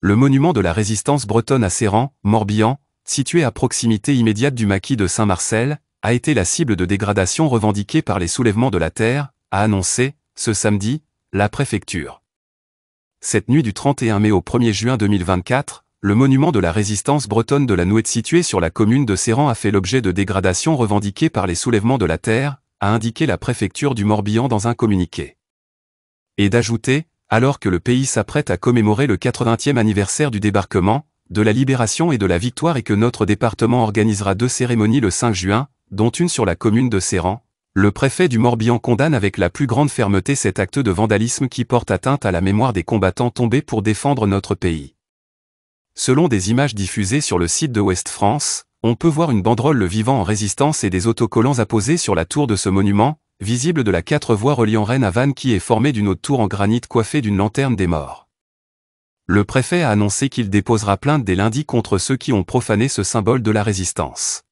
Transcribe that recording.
le monument de la résistance bretonne à Séran, Morbihan, situé à proximité immédiate du maquis de Saint-Marcel, a été la cible de dégradation revendiquée par les soulèvements de la terre, a annoncé, ce samedi, la préfecture. Cette nuit du 31 mai au 1er juin 2024, le monument de la résistance bretonne de la Nouette situé sur la commune de Séran a fait l'objet de dégradations revendiquées par les soulèvements de la terre, a indiqué la préfecture du Morbihan dans un communiqué. Et d'ajouter, alors que le pays s'apprête à commémorer le 80e anniversaire du débarquement, de la libération et de la victoire et que notre département organisera deux cérémonies le 5 juin, dont une sur la commune de Séran, le préfet du Morbihan condamne avec la plus grande fermeté cet acte de vandalisme qui porte atteinte à la mémoire des combattants tombés pour défendre notre pays. Selon des images diffusées sur le site de West France, on peut voir une banderole le vivant en résistance et des autocollants apposés sur la tour de ce monument, visible de la quatre voies reliant Rennes à Vannes qui est formée d'une haute tour en granit coiffée d'une lanterne des morts. Le préfet a annoncé qu'il déposera plainte dès lundi contre ceux qui ont profané ce symbole de la résistance.